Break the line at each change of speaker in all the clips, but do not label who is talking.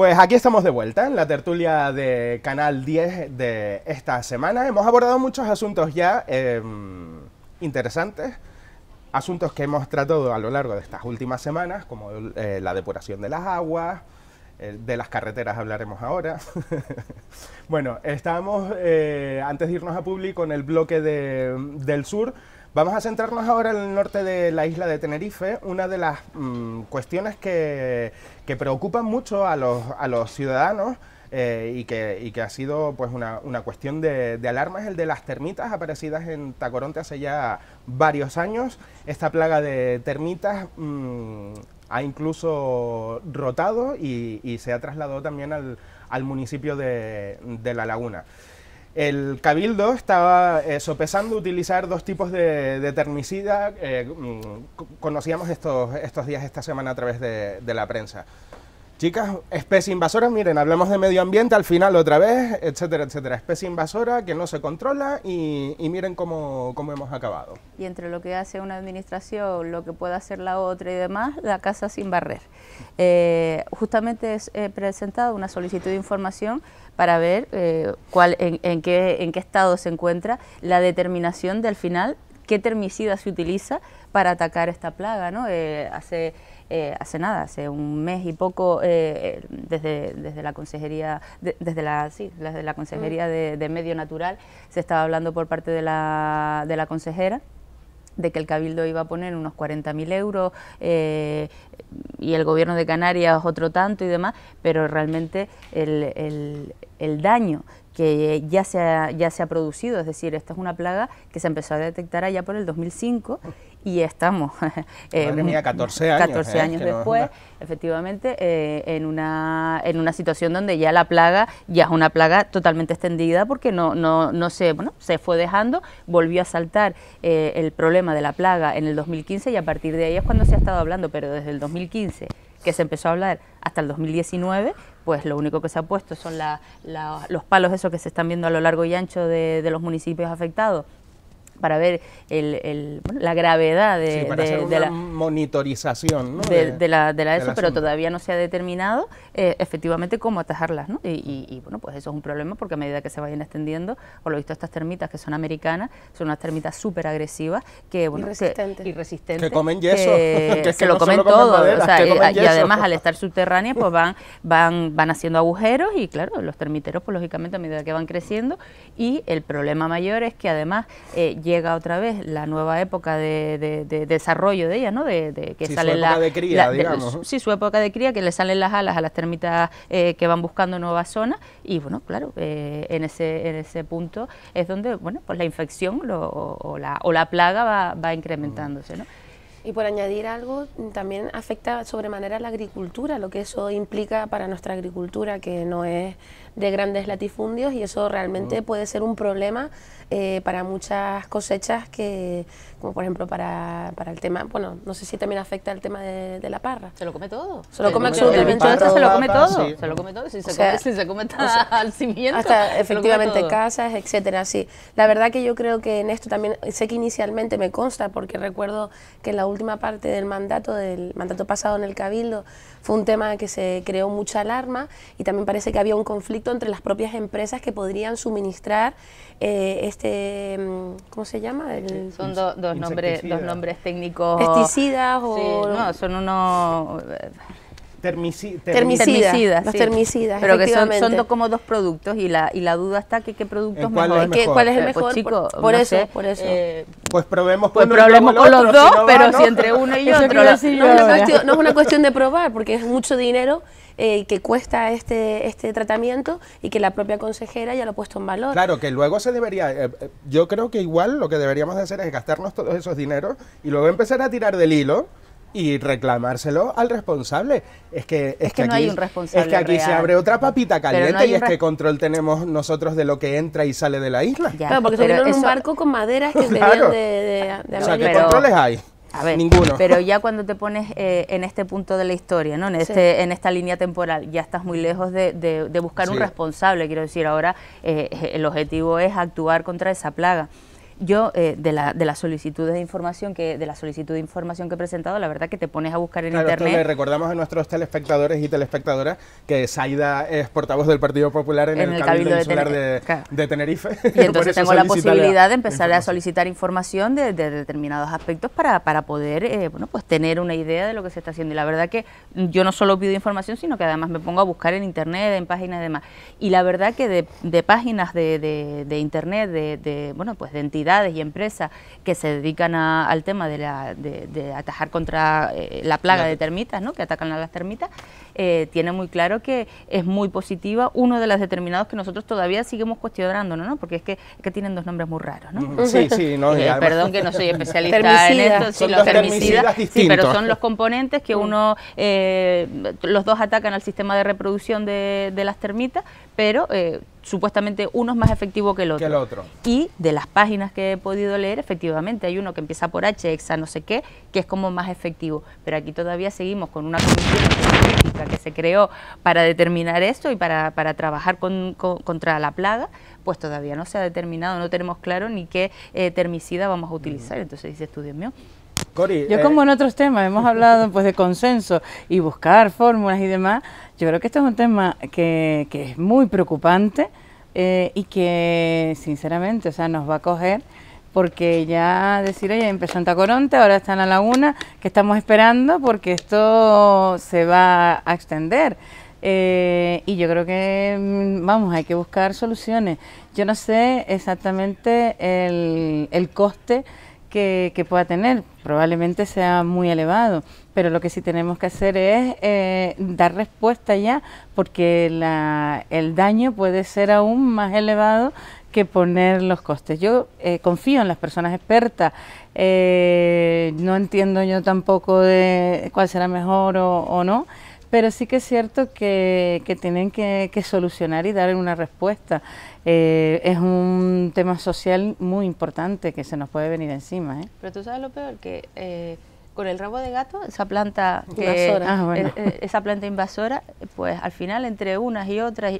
Pues aquí estamos de vuelta en la tertulia de Canal 10 de esta semana. Hemos abordado muchos asuntos ya em, interesantes, asuntos que hemos tratado a lo largo de estas últimas semanas, como eh, la depuración de las aguas, de las carreteras hablaremos ahora. bueno, estábamos, eh, antes de irnos a público, en el bloque de, del sur. Vamos a centrarnos ahora en el norte de la isla de Tenerife, una de las mm, cuestiones que, que preocupan mucho a los, ciudadanos eh, y, que, que, ha sido pues una, cuestión de, alarma es el de las termitas aparecidas en Tacoronte hace ya varios años. Esta plaga de termitas mm, ha incluso rotado y, se ha trasladado también al, municipio de, de La Laguna. El Cabildo estaba eh, sopesando utilizar dos tipos de, termicida, eh, mm, conocíamos estos, estos días, esta semana, a través de la prensa. Chicas, especie invasora, miren, hablemos de medio ambiente al final otra vez, etcétera, etcétera. Especie invasora que no se controla y, miren cómo, hemos acabado.
Y entre lo que hace una administración, lo que puede hacer la otra y demás, la casa sin barrer. Eh, justamente he presentado una solicitud de información para ver eh, cuál, en, qué, en qué estado se encuentra la determinación del final, qué termicida se utiliza para atacar esta plaga, ¿no? Eh, hace eh, hace nada, hace un mes y poco, eh, eh, desde, desde la consejería, de, desde la, la consejería mm. de, medio natural, se estaba hablando por parte de la, de la consejera de que el Cabildo iba a poner unos 40.000 euros y el gobierno de Canarias otro tanto y demás, pero realmente el, daño que ya se, ya se ha producido, es decir, esta es una plaga que se empezó a detectar allá por el 2005 y estamos. 14 eh, años. 14 eh, años después, efectivamente, eh, en, una, en una situación donde ya la plaga ya es una plaga totalmente extendida porque no, no, no se, bueno, se fue dejando, volvió a saltar el problema de la plaga en el 2015 y a partir de ahí es cuando se ha estado hablando, pero desde el 2015 que se empezó a hablar hasta el 2019, pues lo único que se ha puesto son los palos esos que se están viendo a lo largo y ancho de los municipios afectados para ver la gravedad de, la
monitorización de, la, ESO, pero
todavía no se ha determinado eh, efectivamente cómo atajarlas. Y, bueno, pues eso es un problema porque a medida que se vayan extendiendo, por lo visto estas termitas que son americanas, son unas termitas súper agresivas que, bueno, resistentes. Que, resistentes, que comen yeso, eh, que, se lo comen todo. Eh, y, además al estar subterráneas pues van, van, van haciendo agujeros y claro, los termiteros pues lógicamente a medida que van creciendo y el problema mayor es que además llega otra vez la nueva época de, desarrollo de ella, ¿no? De, que sí, sale su época de cría, digamos. sí, su época de cría, que le salen las alas a las termitas eh, que van buscando nuevas zonas y, bueno, claro, eh, en, ese, en ese punto es donde, bueno, pues la infección o, o, la, o la plaga va, va incrementándose, ¿no?
Y por añadir algo, también afecta sobremanera la agricultura, lo que eso implica para nuestra agricultura, que no es de grandes latifundios y eso realmente puede ser un problema eh, para muchas cosechas que, como por ejemplo para, el tema, bueno, no sé si también afecta el tema de, la parra. ¿Se lo come todo? Se lo come absolutamente todo. Se lo come todo, se lo come todo, si se, come, si se come al cimiento. Hasta efectivamente casas, etcétera, sí. La verdad que yo creo que en esto también, sé que inicialmente me consta, porque recuerdo que en la última parte del mandato, del mandato pasado en el Cabildo, fue un tema que se creó mucha alarma y también parece que había un conflicto entre las propias empresas que podrían suministrar eh, este, mm, ¿cómo se llama? son dos, nombres, dos nombres
técnicos. Pesticidas o... no, son unos eh, termicidas. termicidas. Los termicidas. Pero que son, son, como dos productos y la, y la duda está que qué producto es mejor?
¿Cuál es el pues, mejor? Pues, por, eso,
por eh, eso.
pues probemos pues con los dos, pero si entre uno y otro. no, es una cuestión, de
probar, porque es mucho dinero eh, que cuesta este, este tratamiento y que la propia consejera ya lo ha puesto en valor.
Claro, que luego se debería, eh, yo creo que igual lo que deberíamos hacer es gastarnos todos esos dineros y luego empezar a tirar del hilo y reclamárselo al responsable. Es que, es, que, no aquí, hay un responsable. Es que aquí se abre otra papita caliente y es que control tenemos nosotros de lo que entra y sale de la isla. porque tuvieron un barco
con maderas que claro. de, de, de, O sea, ¿qué pero, controles hay? Ninguno.
Pero ya cuando te pones eh, en este punto de la historia, ¿no? en, este, en esta línea temporal, ya estás muy lejos de, buscar un responsable. Quiero decir, ahora eh, el objetivo es actuar contra esa plaga yo eh, de, la, de las solicitudes de información que de la solicitud de información que he presentado, la verdad que te pones a buscar en internet. Le
recordamos a nuestros telespectadores y telespectadoras que Saida es portavoz del Partido Popular en, el, Cabildo, de, Tenerife. Y entonces tengo la posibilidad de empezar a
solicitar información de, determinados aspectos para, poder eh, bueno, pues tener una idea de lo que se está haciendo. Y la verdad que yo no solo pido información, sino que además me pongo a buscar en internet, en páginas y demás. Y la verdad que de, páginas de, internet, de, bueno, pues de entidades y empresas que se dedican al tema de, atajar contra eh, la plaga de termitas, ¿no? que atacan a las termitas, eh, tiene muy claro que es muy positiva, uno de los determinados que nosotros todavía seguimos cuestionando, ¿no? porque es que, tienen dos nombres muy raros. ¿no? Sí, sí, no, eh, Perdón que no soy especialista en esto, los pero son los componentes que uno, los dos atacan al sistema de reproducción de las termitas, pero eh, supuestamente uno es más efectivo que el, otro. otro. Y de las páginas que he podido leer, efectivamente, hay uno que empieza por H, exa no sé qué, que es como más efectivo. Pero aquí todavía seguimos con una comisión que se creó para determinar esto y para, trabajar contra la plaga, pues todavía no se ha determinado, no tenemos claro ni qué eh, termicida vamos a utilizar. Entonces dice estudios mío, Cori, Yo eh, como
en otros temas hemos hablado pues de consenso y buscar fórmulas y demás, yo creo que esto es un tema que, es muy preocupante eh, y que, sinceramente, o sea, nos va a coger porque ya decir, oye, empezó en Tacoronte, ahora está en La Laguna, que estamos esperando porque esto se va a extender. Eh, y yo creo que, mm, vamos, hay que buscar soluciones. Yo no sé exactamente el, coste que, que pueda tener, probablemente sea muy elevado, pero lo que sí tenemos que hacer es eh, dar respuesta ya, porque el daño puede ser aún más elevado que poner los costes. Yo eh, confío en las personas expertas, eh, no entiendo yo tampoco de cuál será mejor o, no, pero sí que es cierto que, tienen que, solucionar y dar una respuesta. es un tema social muy importante que se nos puede venir encima.
Pero tú sabes lo peor, que eh, con el rabo de gato, esa planta ah, eh, eh, esa planta invasora, pues al final entre unas y otras,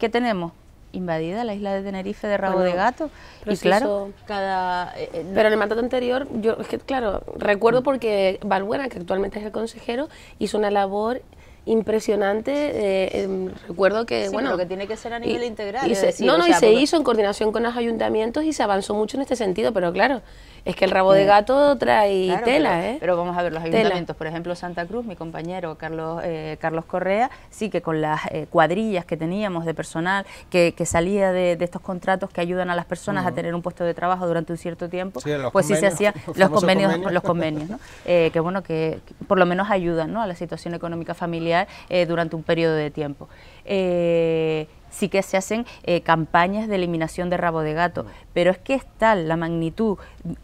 ¿qué tenemos? invadida la isla de Tenerife de rabo de gato. Y claro, cada... Eh, pero en el mandato anterior, yo es que claro, recuerdo
porque Valbuena, que actualmente es el consejero, hizo una labor impresionante. Em, recuerdo que, bueno... que tiene que
ser a nivel integral. se, no, no, y se hizo
en coordinación con los ayuntamientos y se avanzó mucho en este sentido, pero claro... Es que el rabo de gato trae tela, pero, ¿eh?
Pero vamos a ver, los ayuntamientos, por ejemplo, Santa Cruz, mi compañero Carlos, eh, Carlos Correa, sí que con las eh, cuadrillas que teníamos de personal que, salía de, estos contratos que ayudan a las personas a tener un puesto de trabajo durante un cierto tiempo, pues sí se hacían los, convenios, los convenios, ¿no? Eh, que bueno, que, por lo menos ayudan ¿no? a la situación económica familiar durante un periodo de tiempo eh, sí que se hacen eh, campañas de eliminación de rabo de gato, mm. pero es que es tal la magnitud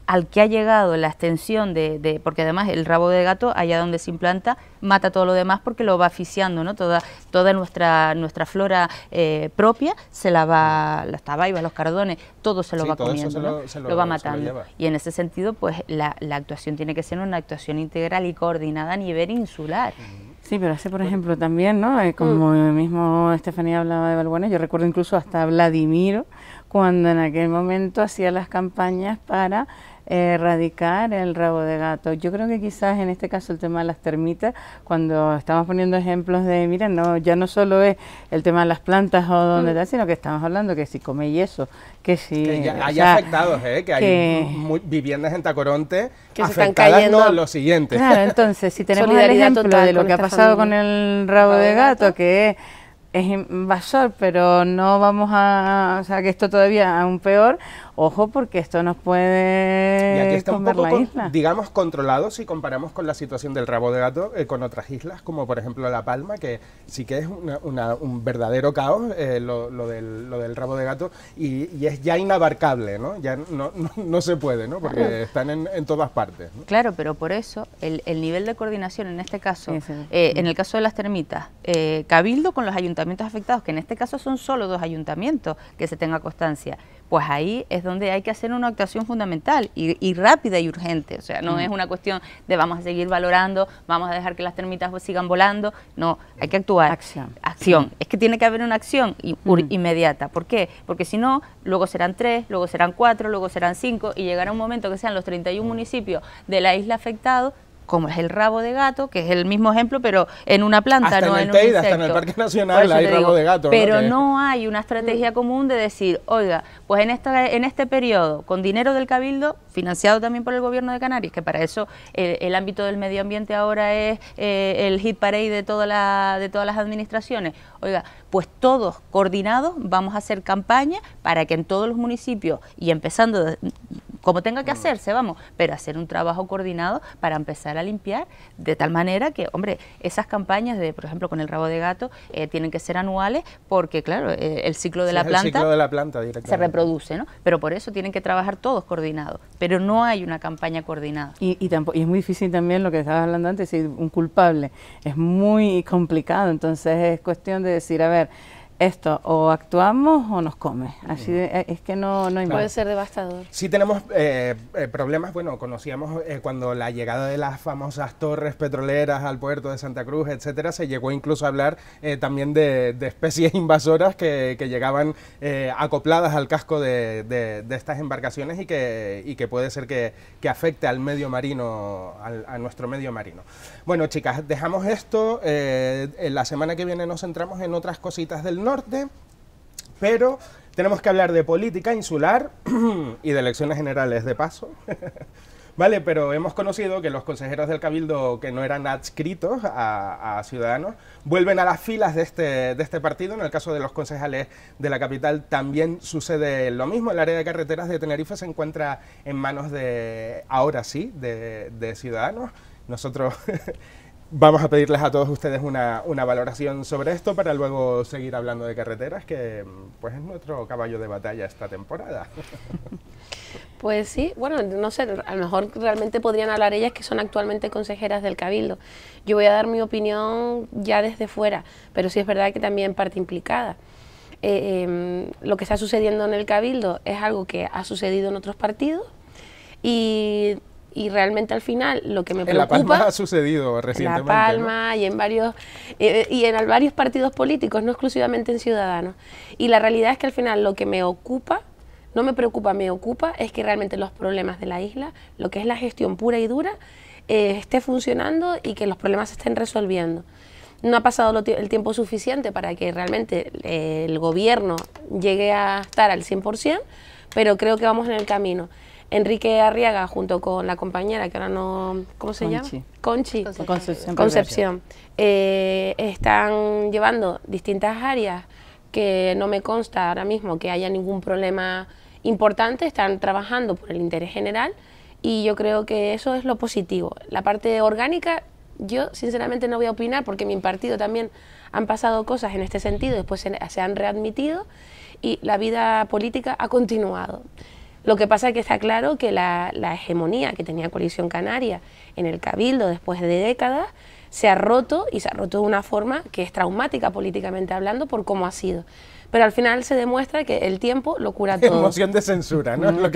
al que ha llegado la extensión de, porque además el rabo de gato allá donde se implanta mata todo lo demás porque lo va aficiando, ¿no? Toda, toda nuestra, nuestra flora eh, propia se la va, las tabaibas, los cardones,
todo se lo va comiendo, lo, va matando.
y en ese sentido, pues la, actuación tiene que ser una actuación integral y coordinada a nivel insular. Mm.
Sí, pero hace, por ejemplo, también, ¿no? Eh, como mm. mismo Estefanía hablaba de Balbuena, yo recuerdo incluso hasta Vladimiro, cuando en aquel momento hacía las campañas para erradicar el rabo de gato. Yo creo que quizás en este caso el tema de las termitas, cuando estamos poniendo ejemplos de, mira, no, ya no solo es el tema de las plantas o donde está, mm. sino que estamos hablando que si come yeso, que si...
hay afectados, ¿eh? que, hay viviendas en Tacoronte
que se están no, lo
siguiente. Claro,
entonces, si tenemos el ejemplo de lo que ha pasado con el rabo de gato, que es es invasor, pero no vamos a, o sea, que esto todavía aún peor, ojo porque esto nos puede y un poco,
digamos, controlado si comparamos con la situación del rabo de gato eh, con otras islas, como por ejemplo La Palma, que sí que es un verdadero caos eh, lo, lo, del, rabo de gato y, es ya inabarcable, ¿no? Ya no, se puede, ¿no? Porque están en, todas partes. Claro, pero por
eso el, nivel de coordinación en este caso, eh, en el caso de las termitas, Cabildo con los ayuntamientos afectados, que en este caso son solo dos ayuntamientos que se tenga constancia, pues ahí es donde hay que hacer una actuación fundamental y, rápida y urgente. O sea, no es una cuestión de vamos a seguir valorando, vamos a dejar que las termitas sigan volando. No, hay que actuar. Acción. Acción. Es que tiene que haber una acción inmediata. ¿Por qué? Porque si no, luego serán tres, luego serán cuatro, luego serán cinco y llegará un momento que sean los 31 municipios de la isla afectados como es el rabo de gato, que es el mismo ejemplo, pero en una planta, no en, en un Hasta el Parque Nacional hay rabo de gato. Pero ¿no? hay una estrategia mm. común de decir, oiga, pues en, esta, en este periodo, con dinero del Cabildo, financiado también por el Gobierno de Canarias, que para eso el ámbito del medio ambiente ahora es eh, el hit parade de, de todas las administraciones, oiga, pues todos coordinados vamos a hacer campaña para que en todos los municipios, y empezando de, como tenga que mm. hacerse, vamos, pero hacer un trabajo coordinado para empezar a limpiar de tal manera que, hombre, esas campañas de, por ejemplo, con el rabo de gato eh, tienen que ser anuales porque, claro, eh, el ciclo de la planta, de la
planta se
reproduce, ¿no?
Pero por eso tienen que trabajar todos coordinados, pero no hay
una campaña coordinada. Y,
tampoco, y es muy
difícil también lo que estabas hablando antes, decir, un culpable, es muy complicado, entonces es cuestión de decir, a ver, esto, o actuamos o nos come. Así eh, es que no, no Puede ser
devastador. ...si tenemos eh, eh, problemas, bueno, conocíamos cuando la llegada de las famosas torres petroleras al puerto de Santa Cruz, etcétera, se llegó incluso a hablar también de, especies invasoras que, llegaban acopladas al casco de, de, estas embarcaciones y que, y que puede ser que, que afecte al medio marino, al, a nuestro medio marino. Bueno, chicas, dejamos esto. la semana que viene nos centramos en otras cositas del norte norte, pero tenemos que hablar de política insular y de elecciones generales de paso. Vale, pero hemos conocido que los consejeros del Cabildo que no eran adscritos a, Ciudadanos vuelven a las filas de este, de este, partido. En el caso de los concejales de la capital también sucede lo mismo. El área de carreteras de Tenerife se encuentra en manos de, ahora sí, de, de Ciudadanos. Nosotros Vamos a pedirles a todos ustedes una, una, valoración sobre esto para luego seguir hablando de carreteras, que mm, pues es nuestro caballo de batalla esta temporada.
Pues sí, bueno, no sé, a lo mejor realmente podrían hablar ellas que son actualmente consejeras del Cabildo. Yo voy a dar mi opinión ya desde fuera, pero sí es verdad que también parte implicada. Eh, em, lo que está sucediendo en el Cabildo es algo que ha sucedido en otros partidos y y realmente al final lo que me preocupa... En La Palma ha
sucedido recientemente. En La Palma
y en varios eh, y en varios partidos políticos, no exclusivamente en Ciudadanos. Y la realidad es que al final lo que me ocupa, no me preocupa, me ocupa, es que realmente los problemas de la isla, lo que es la gestión pura y dura, eh, esté funcionando y que los problemas estén resolviendo. No ha pasado el tiempo suficiente para que realmente eh, el gobierno llegue a estar al 100%, pero creo que vamos en el camino. Enrique Arriaga junto con la compañera que ahora no... ¿Cómo se llama? Conchi. Concepción. Concepción. Eh, están llevando distintas áreas que no me consta ahora mismo que haya ningún problema importante, están trabajando por el interés general y yo creo que eso es lo positivo. La parte orgánica yo sinceramente no voy a opinar porque en mi partido también han pasado cosas en este sentido, después se han readmitido y la vida política ha continuado. Lo que pasa es que está claro que la, hegemonía que tenía Coalición Canaria en el Cabildo después de décadas se ha roto y se ha roto de una forma que es traumática políticamente hablando por cómo ha sido pero al final se demuestra que el tiempo lo cura todo. Emoción de
censura, ¿no?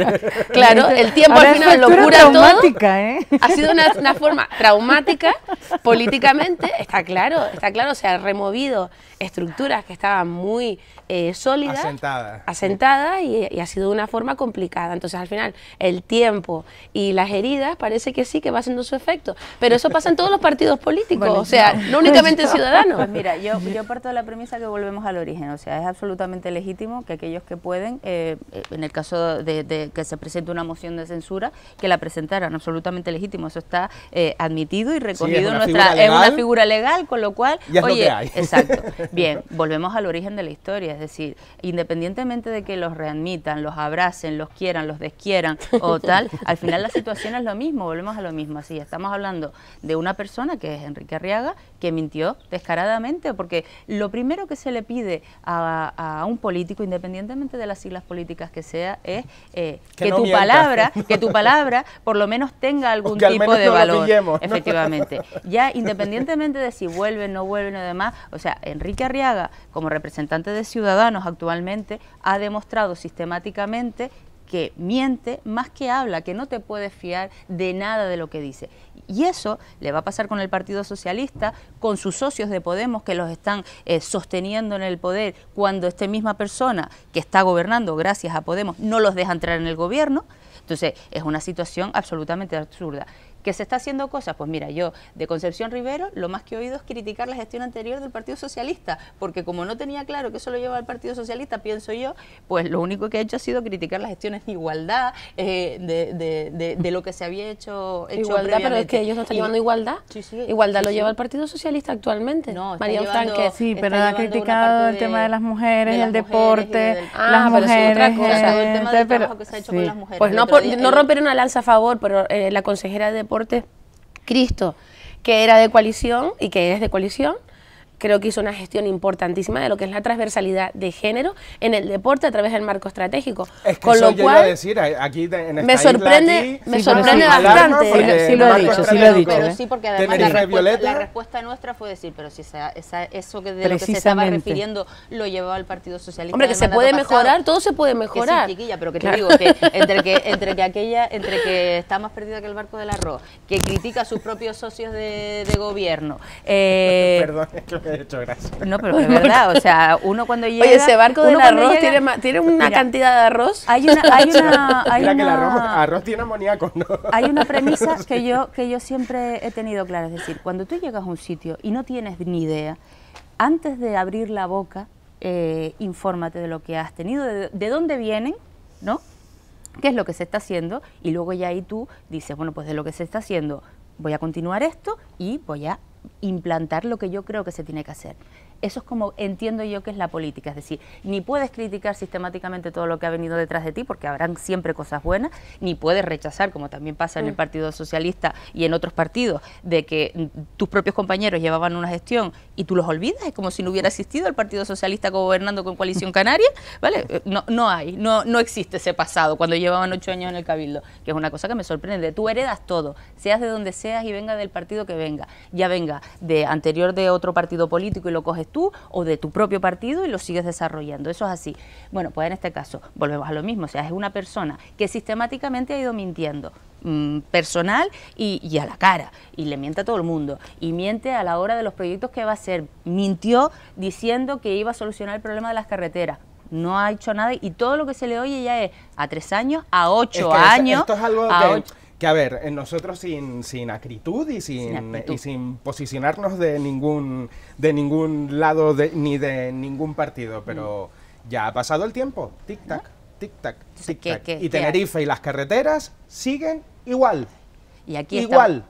Claro, el tiempo al final lo cura traumática, todo. ¿eh?
Ha sido una,
forma traumática políticamente, está claro, está claro, se ha removido estructuras que estaban muy eh, sólidas. Asentadas. Asentadas y, ha sido una forma complicada. Entonces al final el tiempo y las heridas parece que sí que va haciendo su efecto, pero eso pasa en todos los partidos políticos, o sea, no, únicamente en Ciudadanos. Pues mira, yo,
yo parto de la premisa que volvemos al origen, o sea, es absolutamente absolutamente legítimo que aquellos que pueden, eh, eh, en el caso de, que se presente una moción de censura, que la presentaran, absolutamente legítimo. Eso está eh, admitido y recogido en nuestra. una figura legal, con lo cual. oye, exacto. Bien, volvemos al origen de la historia. Es decir, independientemente de que los readmitan, los abracen, los quieran, los desquieran o tal, al final la situación es lo mismo, volvemos a lo mismo. Así, estamos hablando de una persona que es Enrique Arriaga, que mintió descaradamente, porque lo primero que se le pide a, a un político, independientemente de las siglas políticas que sea, es eh, que, tu palabra, que tu palabra por lo menos tenga algún tipo de valor. efectivamente. Ya independientemente de si vuelven, no vuelven o demás, o sea, Enrique Arriaga, como representante de Ciudadanos actualmente, ha demostrado sistemáticamente que miente más que habla, que no te puedes fiar de nada de lo que dice. Y eso le va a pasar con el Partido Socialista, con sus socios de Podemos que los están eh, sosteniendo en el poder cuando esta misma persona que está gobernando gracias a Podemos no los deja entrar en el gobierno. Entonces es una situación absolutamente absurda. ¿Que se está haciendo cosas? Pues mira, yo de Concepción Rivero lo más que he oído es criticar la gestión anterior del Partido Socialista, porque como no tenía claro que eso lo lleva el Partido Socialista, pienso yo, pues lo único que ha hecho ha sido criticar las gestiones de igualdad, eh, de, lo que se había hecho. hecho igualdad, pero es que ellos no están llevando igualdad.
igualdad lo lleva el
Partido Socialista actualmente. No, María Sí, pero ha criticado el tema de las mujeres, el deporte, las ah, mujeres. el trabajo que se ha hecho con
las mujeres. Pues no, romper una lanza a favor, pero eh, la consejera de deporte Cristo, que era de coalición y que es de coalición, creo que hizo una gestión importantísima de lo que es la transversalidad de género en el deporte a través del marco estratégico. Con lo cual,
me sorprende, me sorprende bastante. Sí, lo he dicho, sí lo he dicho. ¿eh? Pero sí, porque además la
respuesta, nuestra fue decir, pero si eso que de lo que se estaba refiriendo lo llevaba al Partido Socialista. Hombre, que se puede mejorar,
todo se puede mejorar. chiquilla, pero que te digo que entre que entre que
aquella, entre que está más perdida que el barco del arroz, que critica a sus propios socios de, gobierno. Eh, Perdón, No, pero es verdad, o sea, uno cuando llega... Oye, ese barco del arroz tiene, una cantidad de arroz. Hay una... Hay una que el arroz,
tiene amoníaco, ¿no? Hay una premisa que
yo, que yo siempre he tenido clara, es decir, cuando tú llegas a un sitio y no tienes ni idea, antes de abrir la boca, eh, infórmate de lo que has tenido, de, de dónde vienen, ¿no? qué es lo que se está haciendo y luego ya ahí tú dices, bueno, pues de lo que se está haciendo voy a continuar esto y voy a implantar lo que yo creo que se tiene que hacer. Eso es como entiendo yo que es la política, es decir, ni puedes criticar sistemáticamente todo lo que ha venido detrás de ti, porque habrán siempre cosas buenas, ni puedes rechazar, como también pasa en el mm. Partido Socialista y en otros partidos, de que mm, tus propios compañeros llevaban una gestión y tú los olvidas, es como si no hubiera existido el Partido Socialista gobernando con Coalición Canaria, ¿vale? Eh, no, no hay, no, no existe ese pasado cuando llevaban ocho años en el Cabildo, que es una cosa que me sorprende. Tú heredas todo, seas de donde seas y venga del partido que venga, ya venga de anterior de otro partido político y lo coges tú o de tu propio partido y lo sigues desarrollando. Eso es así. Bueno, pues en este caso volvemos a lo mismo. O sea, es una persona que sistemáticamente ha ido mintiendo mm, personal y, a la cara y le miente a todo el mundo y miente a la hora de los proyectos que va a hacer mintió diciendo que iba a solucionar el problema de las carreteras no ha hecho nada y todo lo que se le oye ya es a tres años a ocho años a
que a ver, eh, nosotros sin, sin acritud y sin, y sin posicionarnos de ningún, de ningún lado ni de ningún partido, pero mm. ya ha pasado el tiempo, tic-tac, tic-tac, tic-tac. Y Tenerife y las carreteras siguen igual. Y aquí igual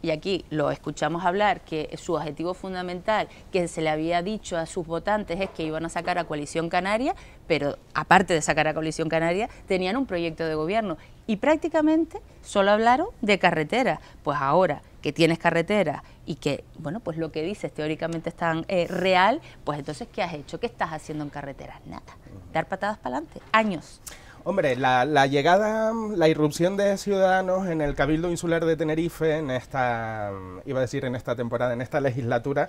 y aquí lo escuchamos hablar, que su objetivo fundamental que se le había dicho a sus votantes es que iban a sacar a Coalición Canaria, pero aparte de sacar a Coalición Canaria, tenían un proyecto de gobierno y prácticamente solo hablaron de carretera. Pues ahora que tienes carretera y que, bueno, pues lo que dices teóricamente es tan eh, real, pues entonces, ¿qué has hecho? ¿Qué estás haciendo en carretera? Nada. Dar patadas para adelante. Años.
Hombre, la, llegada, la irrupción de Ciudadanos en el Cabildo Insular de Tenerife en esta, iba a decir en esta temporada, en esta legislatura,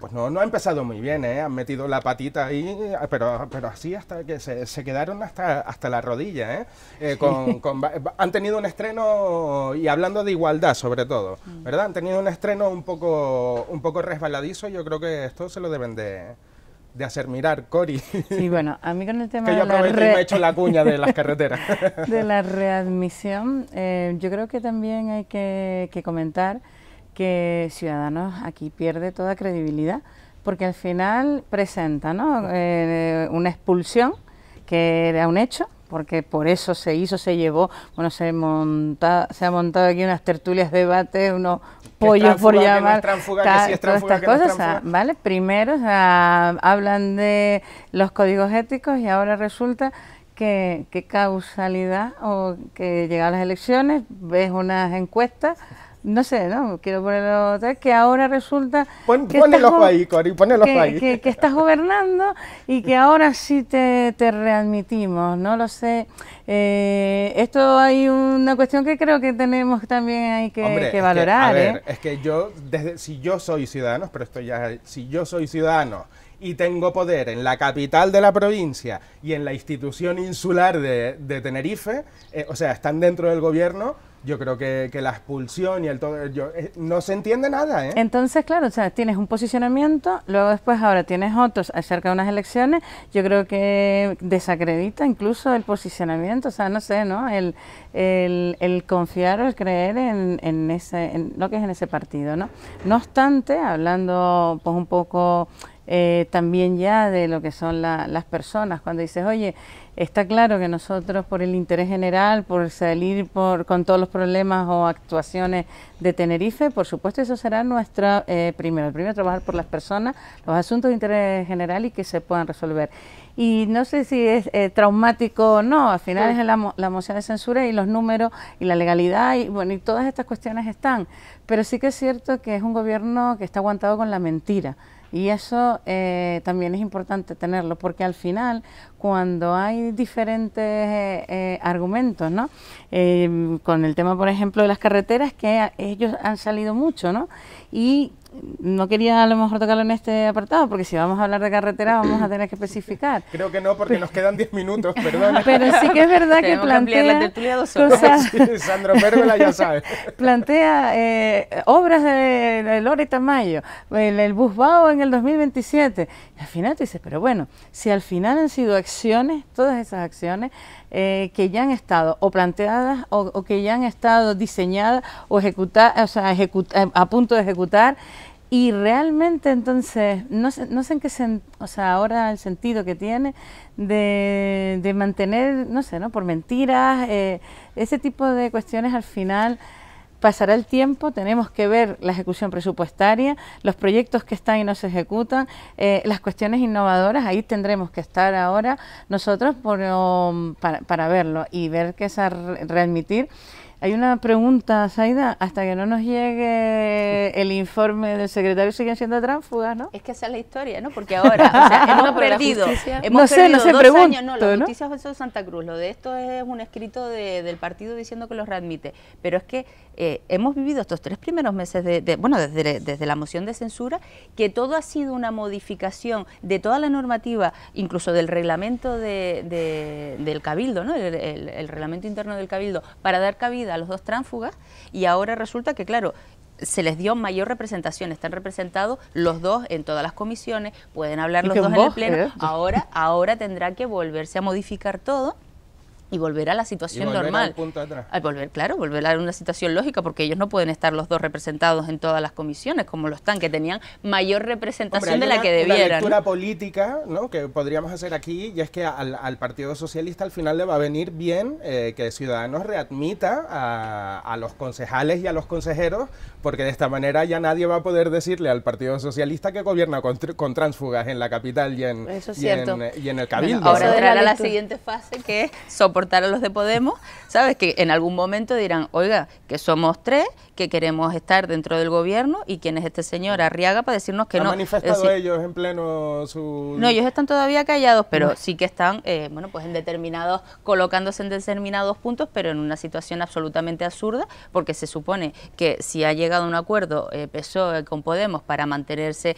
pues no, no ha empezado muy bien, ¿eh? han metido la patita ahí, pero, pero así hasta que se, se quedaron hasta, hasta la rodilla. ¿eh? eh con, con, han tenido un estreno, y hablando de igualdad sobre todo, mm. ¿verdad? Han tenido un estreno un poco, un poco resbaladizo, yo creo que esto se lo deben de de hacer mirar, Cori. Sí, bueno, a mí con el tema que de yo la me he hecho la cuña de las carreteras. de
la readmisión, eh, yo creo que también hay que, comentar que Ciudadanos aquí pierde toda credibilidad, porque al final presenta ¿no? Eh, una expulsión que era un hecho, porque por eso se hizo, se llevó, bueno, se, monta, se ha montado aquí unas tertulias, de debate, unos pollos por llamar, todas estas cosas, ah, ¿vale? Primero o ah, sea, hablan de los códigos éticos y ahora resulta que, qué causalidad o que llega a las elecciones, ves unas encuestas no sé, ¿no? Quiero ponerlo vez que ahora resulta... que que, estás gobernando y que ahora sí te, readmitimos, no lo sé. Eh, esto hay una cuestión que creo que tenemos también hay que, valorar. Es que, ¿eh?
es que yo, desde, si yo soy ciudadano, pero esto ya, si yo soy ciudadano y tengo poder en la capital de la provincia y en la institución insular de, Tenerife, eh, o sea, están dentro del gobierno, yo creo que, que la expulsión y el todo, eh, no se entiende nada. ¿eh?
Entonces, claro, o sea, tienes un posicionamiento, luego después ahora tienes otros acerca de unas elecciones, yo creo que desacredita incluso el posicionamiento, o sea, no sé, ¿no? El, el, confiar o el creer en, en, ese, en lo que es en ese partido, ¿no? No obstante, hablando pues un poco eh, también ya de lo que son las personas. Cuando dices, oye, está claro que nosotros por el interés general, por salir por, con todos los problemas o actuaciones de Tenerife, por supuesto eso será nuestra eh, primero. Primero trabajar por las personas, los asuntos de interés general y que se puedan resolver. Y no sé si es eh, traumático o no, al final es la, la, moción de censura y los números y la legalidad y bueno, y todas estas cuestiones están. Pero sí que es cierto que es un gobierno que está aguantado con la mentira. Y eso eh, también es importante tenerlo, porque al final, cuando hay diferentes eh, eh, argumentos, ¿no? con el tema, por ejemplo, de las carreteras, que ellos han salido mucho, ¿no? Y no quería a lo mejor tocarlo en este apartado, porque si vamos a hablar de carretera vamos a tener que especificar.
Creo que no, porque nos quedan 10 minutos, perdón. Pero sí que es verdad que plantea Sandro ya
plantea eh, obras de, de Lore Tamayo, el, el Busbao en el 2027. Y al final tú dices, pero bueno, si al final han sido acciones, todas esas acciones, eh, que ya han estado o planteadas o, que ya han estado diseñadas o, ejecutadas, o sea, eh, a punto de ejecutar. Y realmente entonces, no sé, no sé en qué, sentido, o sea, ahora el sentido que tiene de, de mantener, no sé, ¿no? Por mentiras, eh, ese tipo de cuestiones al final pasará el tiempo, tenemos que ver la ejecución presupuestaria, los proyectos que están y no se ejecutan, eh, las cuestiones innovadoras, ahí tendremos que estar ahora nosotros um, para, verlo y ver qué es readmitir hay una pregunta, Zaida, hasta que no nos llegue el informe del secretario siguen siendo tránsfugas, ¿no? Es que esa es la historia, ¿no? Porque ahora, o
sea, hemos perdido, hemos perdido no sé, dos años, no, la justicia de Santa Cruz, lo de esto es un escrito del partido diciendo que los readmite, pero es que eh, hemos vivido estos tres primeros meses de, bueno, desde, la moción de censura, que todo ha sido una modificación de toda la normativa, incluso del reglamento del Cabildo, ¿no? el reglamento interno del Cabildo, para dar cabida a los dos tránsfugas y ahora resulta que, claro, se les dio mayor representación, están representados los dos en todas las comisiones, pueden hablar los dos en el Pleno, eh? ahora, ahora tendrá que volverse a modificar todo y volver a la situación normal. Al volver, claro, volver a una situación lógica, porque ellos no pueden estar los dos representados en todas las comisiones como lo están, que tenían mayor representación de la que debieran. Una lectura
política que podríamos hacer aquí, y es que al, Partido Socialista al final le va a venir bien eh, que Ciudadanos readmita a, los concejales y a los consejeros, porque de esta manera ya nadie va a poder decirle al Partido Socialista que gobierna con, con transfugas en la capital y en, y, en el Cabildo. ahora entrará la
siguiente fase que es a los de Podemos, ¿sabes? Que en algún momento dirán, oiga, que somos tres, que queremos estar dentro del gobierno y quién es este señor Arriaga para decirnos que no. ¿Han manifestado ellos
en pleno su.? No, ellos
están todavía callados, pero sí que están, eh, bueno, pues en determinados, colocándose en determinados puntos, pero en una situación absolutamente absurda, porque se supone que si ha llegado un acuerdo eh, PSOE con Podemos para mantenerse,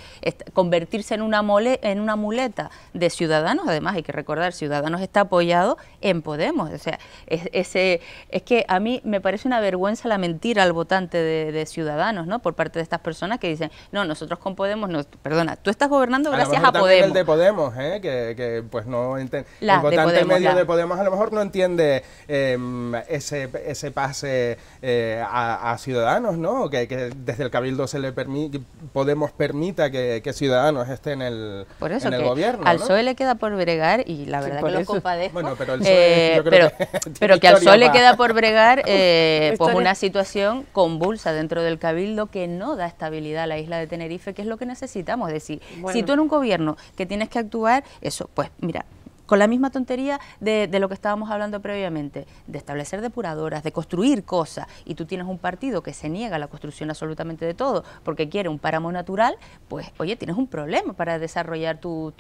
convertirse en una, en una muleta de Ciudadanos, además hay que recordar, Ciudadanos está apoyado en Podemos o sea, es, ese, es que a mí me parece una vergüenza la mentira al votante de, Ciudadanos, ¿no? Por parte de estas personas que dicen, no, nosotros con Podemos, no, perdona, tú estás gobernando ah, gracias a, lo Podemos.
de Podemos, ¿eh? que, que pues no entiende. El votante medio de Podemos a lo mejor no entiende em, ese, ese pase eh, a, Ciudadanos, ¿no? Que, desde el Cabildo se le permite, Podemos permita que, que Ciudadanos esté en el, en el gobierno. Al PSOE
le queda por bregar y la verdad que lo compadezco. Bueno, pero el eh, PSOE pero, que, pero que al sol le queda por bregar eh, pues, una situación convulsa dentro del cabildo que no da estabilidad a la isla de Tenerife, que es lo que necesitamos. Es decir, si tú en un gobierno que tienes que actuar, eso, pues mira, con la misma tontería de, lo que estábamos hablando previamente, de establecer depuradoras, de construir cosas, y tú tienes un partido que se niega a la construcción absolutamente de todo porque quiere un páramo natural, pues oye, tienes un problema para desarrollar tus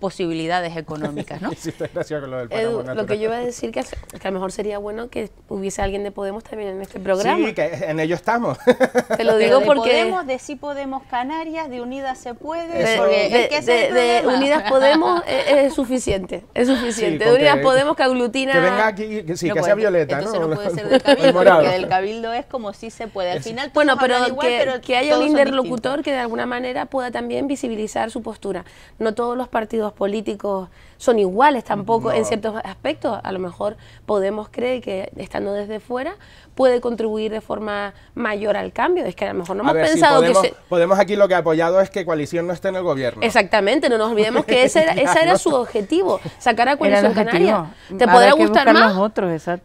posibilidades económicas, ¿no?
lo que yo iba a decir
que, a lo
mejor sería bueno que hubiese alguien de Podemos también en este programa. Sí, que en
ello estamos. Te lo digo porque... Podemos, de Sí Podemos Canarias, de Unidas se puede, de, de
Unidas Podemos es suficiente es suficiente. Podemos que aglutina. Que venga aquí,
que, que sea Violeta, ¿no? no puede ser del cabildo, porque del
cabildo es como si se puede. Al final, bueno, pero, que, pero que haya un interlocutor que de alguna manera pueda también visibilizar su postura. No todos los partidos políticos son iguales tampoco en ciertos aspectos. A lo mejor podemos creer que estando desde fuera puede contribuir de forma mayor al cambio. Es que a lo mejor no hemos pensado podemos, que...
Podemos aquí lo que ha apoyado es que coalición no esté en el gobierno.
Exactamente, no nos olvidemos que ese era, su objetivo, sacar a coalición canaria. Te podrá gustar más.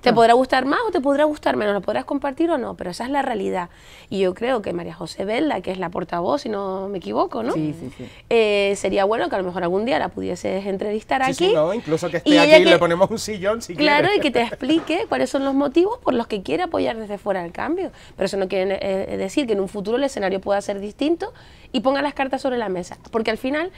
te podrá gustar más o te podrá gustar menos, lo podrás compartir o no, pero esa es la realidad. Y yo creo que María José Vela, que es la portavoz, si no me equivoco, ¿no? Sí, eh, sería bueno que a lo mejor algún día la pudieses entrevistar
incluso que esté aquí y le ponemos un sillón Claro, y que
te explique cuáles son los motivos por los que quiere apoyar desde fuera el cambio. Pero eso no quiere eh, decir que en un futuro el escenario pueda ser distinto y ponga las cartas sobre la mesa. Porque al final,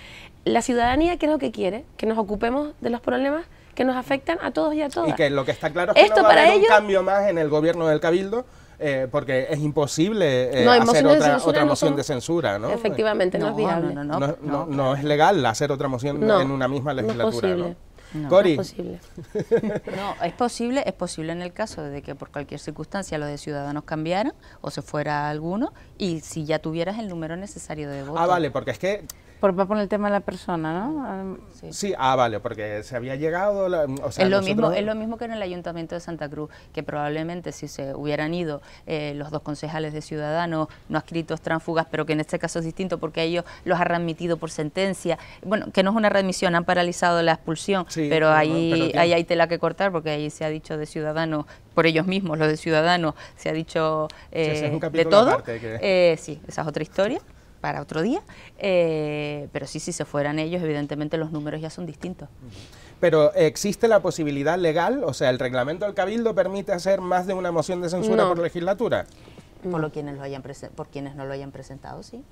la ciudadanía, ¿qué es lo que quiere? Que nos ocupemos de los problemas que nos afectan a todos y a todas. Y que
lo que está claro es que no para un cambio más en el gobierno del Cabildo, eh, porque es imposible eh, hacer otra, otra moción de censura, ¿no?
Efectivamente, no, es viable.
No, es legal hacer otra moción en una misma legislatura, ¿no? No, es posible.
no, es posible, es posible en el caso de que por cualquier circunstancia los de Ciudadanos cambiaran o se fuera alguno y si ya tuvieras el número necesario de votos. Ah, vale, porque es que por, va el tema de la persona, ¿no?
Sí, ah, vale, porque se había llegado... es, lo mismo, es lo
mismo que en el Ayuntamiento de Santa Cruz, que probablemente si se hubieran ido eh, los dos concejales de Ciudadanos, no adscritos tránsfugas, pero que en este caso es distinto porque ellos los han remitido por sentencia, bueno, que no es una remisión, han paralizado la expulsión, pero, ahí, ahí hay tela que cortar porque ahí se ha dicho de Ciudadanos por ellos mismos, los de Ciudadanos, se ha dicho eh, de todo. Eh, sí, esa es otra historia para otro día, eh, pero sí, si se fueran ellos, evidentemente los números ya son distintos.
Pero eh, ¿existe la posibilidad legal? O sea, ¿el reglamento del Cabildo permite hacer más de una moción de censura por legislatura? quienes lo hayan por
quienes no lo hayan presentado, sí.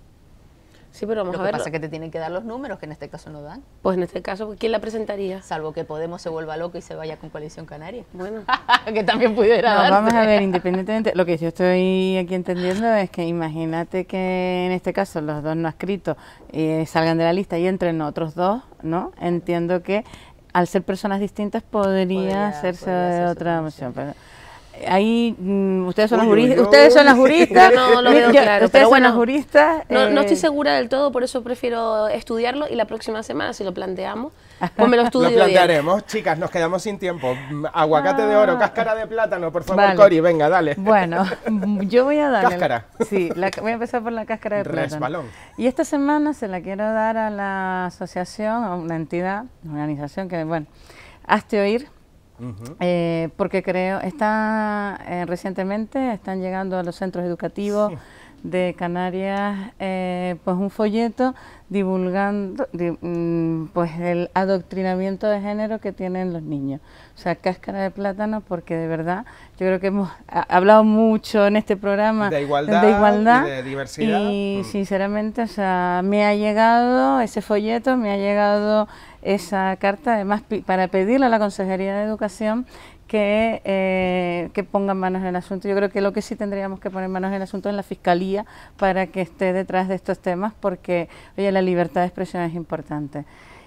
Sí,
pero vamos Lo a ver. Lo que pasa es que te tienen que dar los números, que en este caso no dan.
Pues en este
caso, ¿quién la presentaría? Salvo que Podemos se vuelva loco y se vaya con Coalición Canaria. Bueno. que
también pudiera no, Vamos a ver, independientemente, lo que yo estoy aquí entendiendo es que imagínate que en este caso los dos no escritos eh, salgan de la lista y entren otros dos, ¿no? Entiendo que al ser personas distintas podría, hacerse otra moción. Pero, ahí mm, ustedes son las juristas, ustedes son las juristas, no, ustedes son bueno, las juristas.
No, no, estoy eh, segura del todo, por eso prefiero estudiarlo y la próxima semana si lo planteamos,
pues me lo estudio. Lo plantearemos, chicas, nos quedamos sin tiempo. Mm, aguacate de oro, ah. cáscara de plátano, por favor, Cori, venga, dale. Bueno,
yo voy a dar Cáscara. Sí, la, voy a empezar por la cáscara de plátano. Resbalón. Y esta semana se la quiero dar a la asociación, a una entidad, una organización que, bueno, hazte oír eh, porque creo, está eh, recientemente están llegando a los centros educativos de Canarias eh, pues un folleto divulgando mm, pues el adoctrinamiento de género que tienen los niños. O sea, cáscara de plátano porque de verdad yo creo que hemos hablado mucho en este programa de igualdad, y diversidad. Y mm. sinceramente, o sea, me ha llegado ese folleto, me ha llegado esa carta, además para pedirle a la Consejería de Educación que, eh, que pongan manos en el asunto. Yo creo que lo que sí tendríamos que poner manos en el asunto es la Fiscalía para que esté detrás de estos temas porque, oye, la libertad de expresión es importante.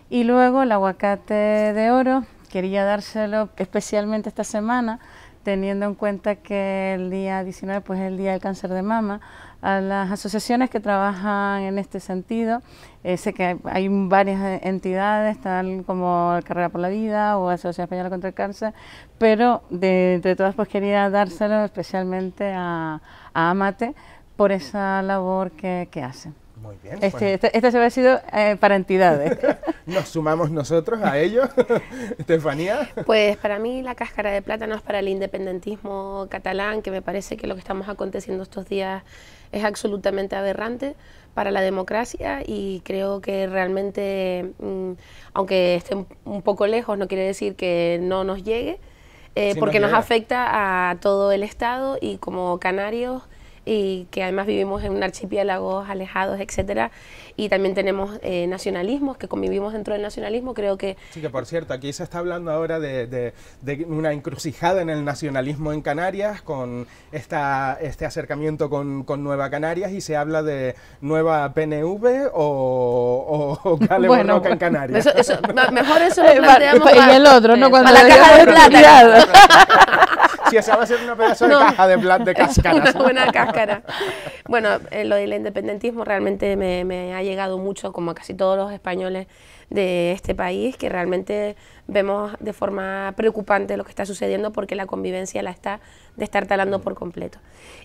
Y luego el aguacate de oro, quería dárselo especialmente esta semana teniendo en cuenta que el día 19 pues, es el Día del Cáncer de Mama. A las asociaciones que trabajan en este sentido, eh, sé que hay, varias entidades, tal como Carrera por la Vida o Asociación Española contra el Cáncer, pero de entre todas pues quería dárselo especialmente a, a Amate por esa labor que, que hacen.
Muy bien. Este,
este, este, se había sido eh, para entidades.
Nos sumamos nosotros a ellos. Estefanía.
Pues para mí la cáscara de plátano es
para el independentismo catalán, que me parece que lo que estamos aconteciendo estos días es absolutamente aberrante para la democracia y creo que realmente, mm, aunque esté un poco lejos, no quiere decir que no nos llegue. Eh, porque nos afecta a todo el Estado y como canarios y que además vivimos en un archipiélago alejados, etcétera, y también tenemos eh, nacionalismos que convivimos dentro del nacionalismo, creo que...
Sí, que por cierto, aquí se está hablando ahora de, una encrucijada en el nacionalismo en Canarias con esta, este acercamiento con, Nueva Canarias y se habla de Nueva PNV o, o, en Canarias.
mejor eso lo el otro, ¿no? Cuando la caja de
plata. si a ser una pedazo de caja de, de buena cáscara.
Bueno, eh, lo del independentismo realmente me, me ha llegado mucho, como a casi todos los españoles de este país, que realmente vemos de forma preocupante lo que está sucediendo porque la convivencia la está talando por completo.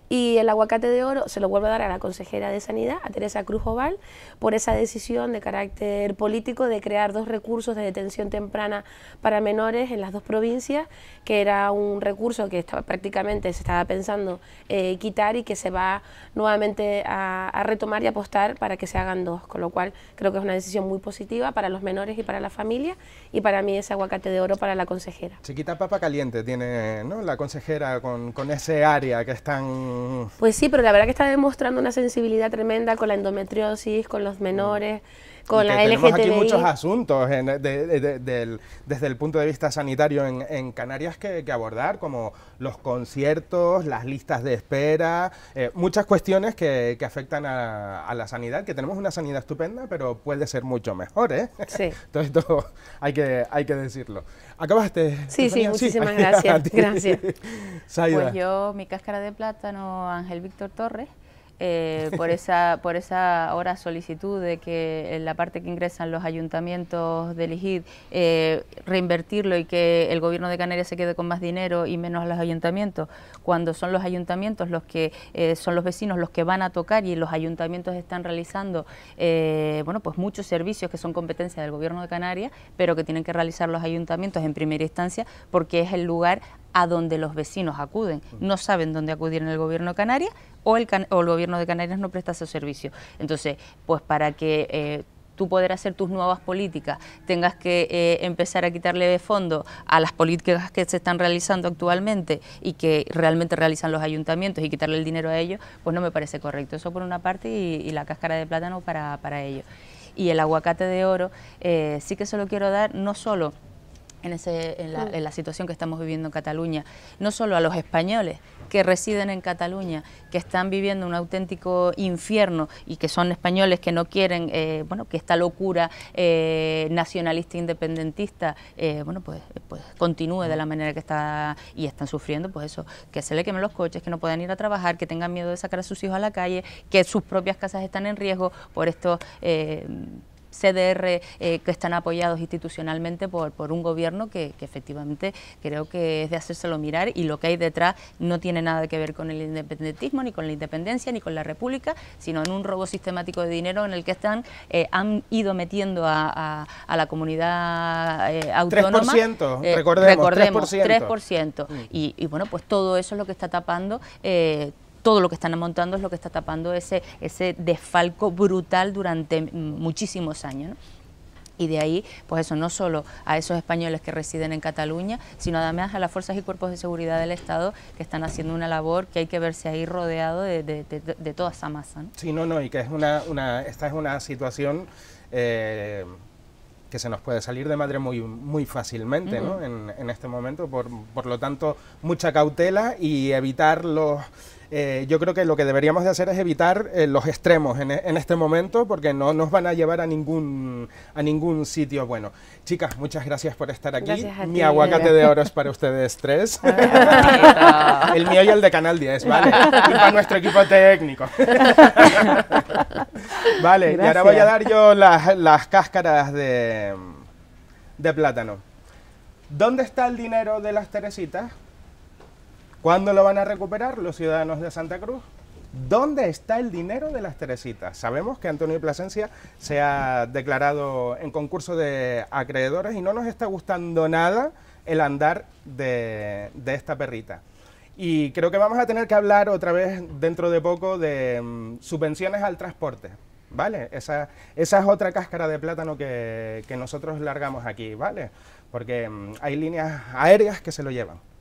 Y el aguacate de oro se lo vuelvo a dar a la consejera de Sanidad, a Teresa Cruz Oval, por esa decisión de carácter político de crear dos recursos de detención temprana para menores en las dos provincias, que era un recurso que estaba, prácticamente se estaba pensando eh, quitar y que se va nuevamente a, a retomar y apostar para que se hagan dos, con lo cual creo que es una decisión muy positiva para los menores y para la familia y para mí esa aguacate de oro para la consejera.
Chiquita papa caliente tiene ¿no? la consejera con, ese área que están...
Pues sí, pero la verdad que está demostrando una sensibilidad tremenda con la endometriosis, con los menores.
Tenemos aquí muchos asuntos desde el punto de vista sanitario en, Canarias que, abordar, como los conciertos, las listas de espera, eh, muchas cuestiones que, afectan a, la sanidad, que tenemos una sanidad estupenda, pero puede ser mucho mejor, ¿eh? Sí. Entonces, hay que, hay que decirlo. ¿Acabaste? Sí, sí, muchísimas gracias. gracias. Pues
yo, mi cáscara de plátano, Ángel Víctor Torres, eh, por, esa, por esa hora solicitud de que en la parte que ingresan los ayuntamientos del IGID eh, reinvertirlo y que el gobierno de Canarias se quede con más dinero y menos a los ayuntamientos, cuando son los ayuntamientos los que eh, son los vecinos los que van a tocar y los ayuntamientos están realizando bueno pues muchos servicios que son competencia del gobierno de Canarias, pero que tienen que realizar los ayuntamientos en primera instancia porque es el lugar a donde los vecinos acuden. No saben dónde acudir en el gobierno de Canarias o el, o el gobierno de Canarias no presta ese servicio. Entonces, pues para que... Eh, tú poder hacer tus nuevas políticas, tengas que eh, empezar a quitarle de fondo a las políticas que se están realizando actualmente y que realmente realizan los ayuntamientos y quitarle el dinero a ellos, pues no me parece correcto. Eso por una parte y, la cáscara de plátano para, para ellos. Y el aguacate de oro, eh, sí que se lo quiero dar no solo en, ese, mm. en, la, situación que estamos viviendo en Cataluña, no solo a los españoles que residen en Cataluña, que están viviendo un auténtico infierno y que son españoles que no quieren eh, bueno, que esta locura eh, nacionalista independentista eh, bueno, pues, pues continúe de la manera que está y están sufriendo, pues eso, que se le quemen los coches, que no puedan ir a trabajar, que tengan miedo de sacar a sus hijos a la calle, que sus propias casas están en riesgo por estos eh, CDR eh, que están apoyados institucionalmente por, un gobierno que, efectivamente creo que es de hacérselo mirar y lo que hay detrás no tiene nada que ver con el independentismo, ni con la independencia, ni con la república, sino en un robo sistemático de dinero en el que están eh, han ido metiendo a, la comunidad eh, autónoma. 3%, recordemos, 3%. Mm. Y, y, bueno, pues todo eso es lo que está tapando todo lo que están montando es lo que está tapando ese, ese desfalco brutal durante muchísimos años. Y de ahí, pues eso, no solo a esos españoles que residen en Cataluña, sino además a las fuerzas y cuerpos de seguridad del Estado que están haciendo una labor que hay que verse ahí rodeado de, de, toda esa masa.
Sí, no, no, y que es una, una esta es una situación eh, que se nos puede salir de madre muy, muy fácilmente ¿no? en, este momento, por, por lo tanto, mucha cautela y evitar los eh, yo creo que lo que deberíamos de hacer es evitar eh, los extremos e, en, este momento porque no nos van a llevar a ningún, a ningún sitio bueno. Chicas, muchas gracias por estar aquí. Mi aguacate de oro es para ustedes tres. Ah, el mío y el de Canal 10, ¿vale? Y para nuestro equipo técnico. vale, y ahora voy a dar yo las, cáscaras de, de plátano. ¿Dónde está el dinero de las Teresitas? ¿Cuándo lo van a recuperar los ciudadanos de Santa Cruz? ¿Dónde está el dinero de las Teresitas? Sabemos que Antonio Plasencia se ha declarado en concurso de acreedores y no nos está gustando nada el andar de, esta perrita. Y creo que vamos a tener que hablar otra vez dentro de poco de mm, subvenciones al transporte. ¿Vale? Esa, esa es otra cáscara de plátano que, nosotros largamos aquí, ¿vale? Porque mm, hay líneas aéreas que se lo llevan.